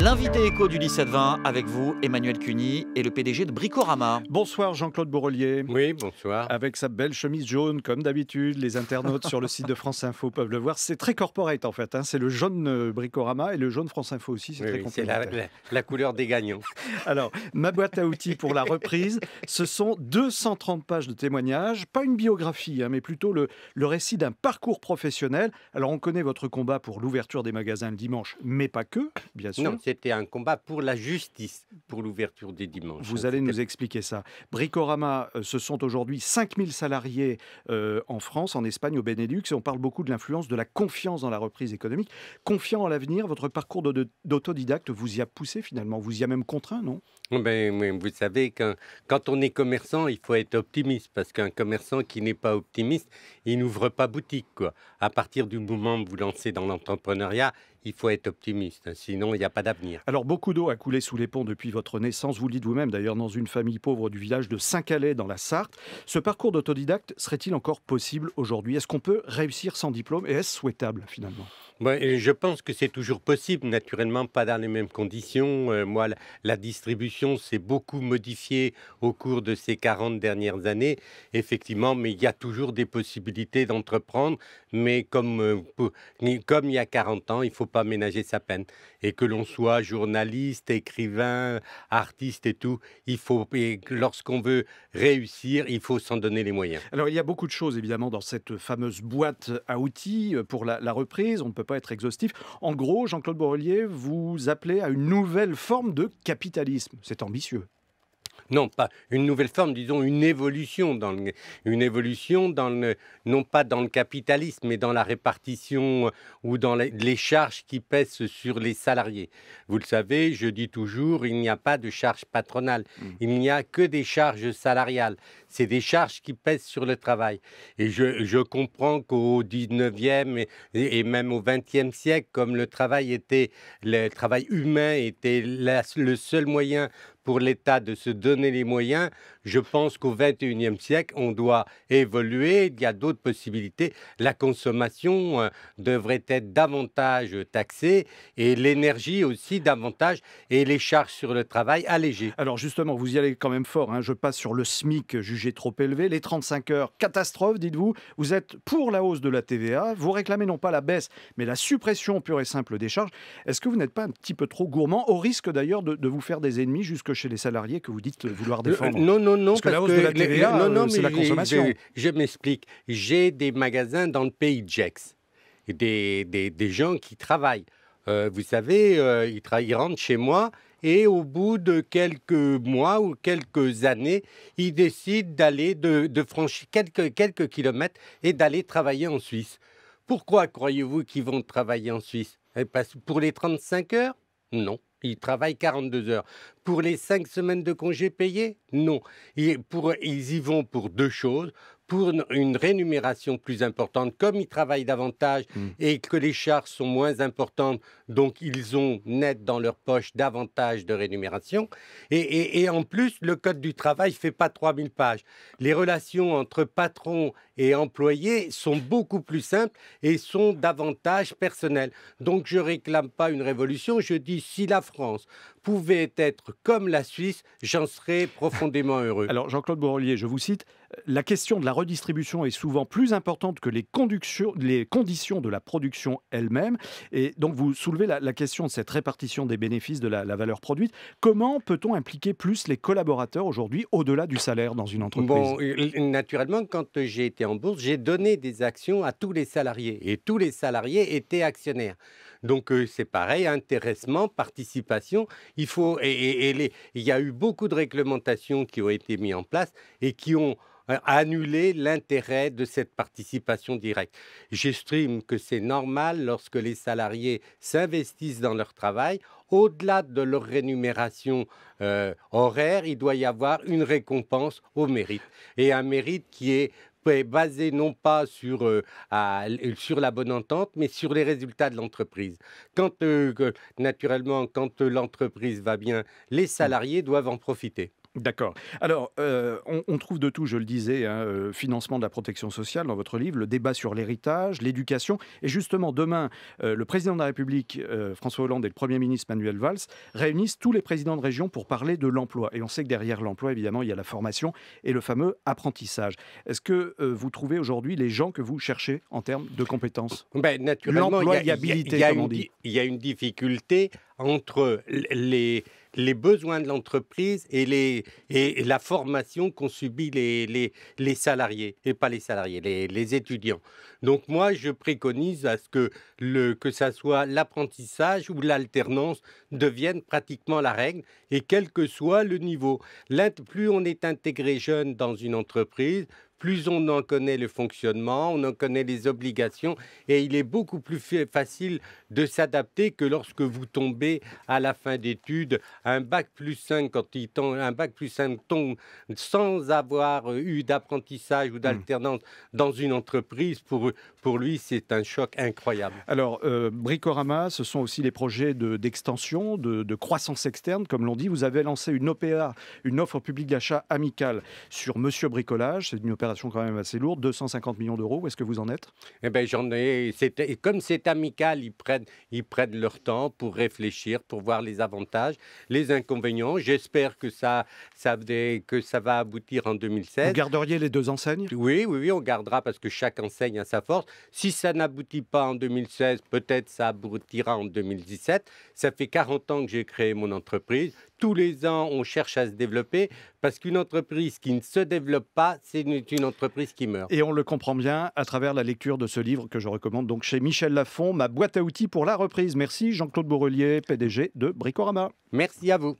L'invité écho du 17-20 avec vous, Emmanuel Cuny et le PDG de Bricorama. Bonsoir Jean-Claude Bourrelier. Oui, bonsoir. Avec sa belle chemise jaune, comme d'habitude, les internautes sur le site de France Info peuvent le voir. C'est très corporate en fait. Hein. C'est le jaune euh, Bricorama et le jaune France Info aussi. C'est très C'est la, couleur des gagnants. Alors, ma boîte à outils pour la reprise, ce sont 230 pages de témoignages. Pas une biographie, hein, mais plutôt le, récit d'un parcours professionnel. Alors, on connaît votre combat pour l'ouverture des magasins le dimanche, mais pas que, bien sûr c'était un combat pour la justice, pour l'ouverture des dimanches. Vous hein, allez nous expliquer ça. Bricorama, euh, ce sont aujourd'hui 5000 salariés euh, en France, en Espagne, au Benelux, on parle beaucoup de l'influence de la confiance dans la reprise économique. Confiant en l'avenir, votre parcours d'autodidacte vous y a poussé finalement, vous y a même contraint, non Vous savez, quand, quand on est commerçant, il faut être optimiste, parce qu'un commerçant qui n'est pas optimiste, il n'ouvre pas boutique. À partir du moment où vous lancez dans l'entrepreneuriat, il faut être optimiste, sinon il n'y a pas d'avenir. Alors beaucoup d'eau a coulé sous les ponts depuis votre naissance, vous le dites vous-même d'ailleurs, dans une famille pauvre du village de Saint-Calais dans la Sarthe. Ce parcours d'autodidacte serait-il encore possible aujourd'hui Est-ce qu'on peut réussir sans diplôme et est-ce souhaitable finalement je pense que c'est toujours possible, naturellement pas dans les mêmes conditions. Euh, moi, la, distribution s'est beaucoup modifiée au cours de ces 40 dernières années, effectivement, mais il y a toujours des possibilités d'entreprendre. Mais comme, euh, comme il y a 40 ans, il ne faut pas ménager sa peine. Et que l'on soit journaliste, écrivain, artiste et tout, il faut, lorsqu'on veut réussir, il faut s'en donner les moyens. Alors, il y a beaucoup de choses, évidemment, dans cette fameuse boîte à outils euh, pour la, la reprise. On peut pas être exhaustif. En gros, Jean-Claude Borrelier, vous appelez à une nouvelle forme de capitalisme. C'est ambitieux non pas une nouvelle forme, disons une évolution dans une évolution dans non pas dans le capitalisme, mais dans la répartition euh, ou dans les charges qui pèsent sur les salariés. Vous le savez, je dis toujours, il n'y a pas de charges patronales, mm. il n'y a que des charges salariales. C'est des charges qui pèsent sur le travail. Et je, comprends qu'au 19e et, même au 20e siècle, comme le travail était, le travail humain était le seul moyen pour l'État de se donner les moyens. Je pense qu'au 21e siècle, on doit évoluer. Il y a d'autres possibilités. La consommation euh, devrait être davantage taxée et l'énergie aussi davantage et les charges sur le travail allégées. Alors justement, vous y allez quand même fort. Hein. Je passe sur le SMIC jugé trop élevé. Les 35 heures, catastrophe, dites-vous. Vous êtes pour la hausse de la TVA. Vous réclamez non pas la baisse, mais la suppression pure et simple des charges. Est-ce que vous n'êtes pas un petit peu trop gourmand, au risque d'ailleurs de, de vous faire des ennemis jusque chez les salariés que vous dites vouloir euh, défendre. Non, non, non. Parce, que la hausse de la TVA, euh, non, c'est la consommation. Je, m'explique. J'ai des magasins dans le pays de Jex. des, des, des gens qui travaillent. Euh, vous savez, ils, ils, rentrent chez moi et au bout de quelques mois ou quelques années, ils décident d'aller, de, de, franchir quelques, quelques kilomètres et d'aller travailler en Suisse. Pourquoi croyez-vous qu'ils vont travailler en Suisse eh, Pour les 35 heures Non. Il travaille 42 heures. Pour les cinq semaines de congés payés Non. Et pour, ils y vont pour deux choses pour une rémunération plus importante, comme ils travaillent davantage hmm. et que les charges sont moins importantes, donc ils ont net dans leur poche davantage de rémunération. Et, en plus, le Code du travail ne fait pas 3000 pages. Les relations entre patron et employé sont beaucoup plus simples et sont davantage personnelles. Donc je ne réclame pas une révolution, je dis si la France pouvait être comme la Suisse, j'en serais profondément heureux. Alors Jean-Claude Bourrelier, je vous cite, euh, la question de la redistribution est souvent plus importante que les, les conditions de la production elle-même. Et donc vous soulevez la, question de cette répartition des bénéfices de la, la valeur produite. Comment peut-on impliquer plus les collaborateurs aujourd'hui au-delà du salaire dans une entreprise Bon, naturellement, quand j'ai été en bourse, j'ai donné des actions à tous les salariés et tous les salariés étaient actionnaires. Donc euh, c'est pareil, intéressement, participation. Il faut et, il y a eu beaucoup de réglementations qui ont été mises en place et qui ont euh, annulé l'intérêt de cette participation directe. J'estime que c'est normal lorsque les salariés s'investissent dans leur travail, au-delà de leur rémunération euh, horaire, il doit y avoir une récompense au mérite. Et un mérite qui est est basé non pas sur, la bonne entente, mais sur les résultats de l'entreprise. naturellement, quand l'entreprise va bien, les mmh. salariés doivent en profiter. D'accord. Alors, euh, on, trouve de tout, je le disais, hein, euh, financement de la protection sociale dans votre livre, le débat sur l'héritage, l'éducation. Et justement, demain, euh, le président de la République, François Hollande, et le Premier ministre Manuel Valls réunissent tous les présidents de région pour parler de l'emploi. Et on sait que derrière l'emploi, évidemment, il y a la formation et le fameux apprentissage. Est-ce que vous trouvez aujourd'hui les gens que vous cherchez en termes de compétences ben, Naturellement, il y, a une difficulté entre les les besoins de l'entreprise et, et la formation qu'ont subi les, les, salariés, et pas les salariés, les, étudiants. Donc moi, je préconise à ce que, le, que ça soit l'apprentissage ou l'alternance devienne pratiquement la règle, et quel que soit le niveau. Plus on est intégré jeune dans une entreprise, plus on en connaît le fonctionnement, on en connaît les obligations, et il est beaucoup plus facile de s'adapter que lorsque vous tombez à la fin d'études, un bac plus 5 quand il tombe, un bac plus 5 tombe sans avoir eu d'apprentissage ou hmm. d'alternance dans une entreprise, pour, pour lui c'est un choc incroyable. Alors, euh, Bricorama, ce sont aussi les projets d'extension, de, croissance externe, comme l'on dit. Vous avez lancé une OPA, une offre publique d'achat amicale sur Monsieur Bricolage, c'est une quand même assez lourde, 250 millions d'euros. Où est-ce que vous en êtes Eh bien, j'en ai. Et comme c'est amical, ils prennent, ils prennent leur temps pour réfléchir, pour voir les avantages, les inconvénients. J'espère que ça, ça, que ça va aboutir en 2016. Vous garderiez les deux enseignes oui, oui, oui, on gardera parce que chaque enseigne a sa force. Si ça n'aboutit pas en 2016, peut-être ça aboutira en 2017. Ça fait 40 ans que j'ai créé mon entreprise. Tous les ans, on cherche à se développer. Parce qu'une entreprise qui ne se développe pas, c'est une, entreprise qui meurt. Et on le comprend bien à travers la lecture de ce livre que je recommande donc chez Michel Lafon, Ma boîte à outils pour la reprise. Merci Jean-Claude Bourrelier, PDG de Bricorama. Merci à vous.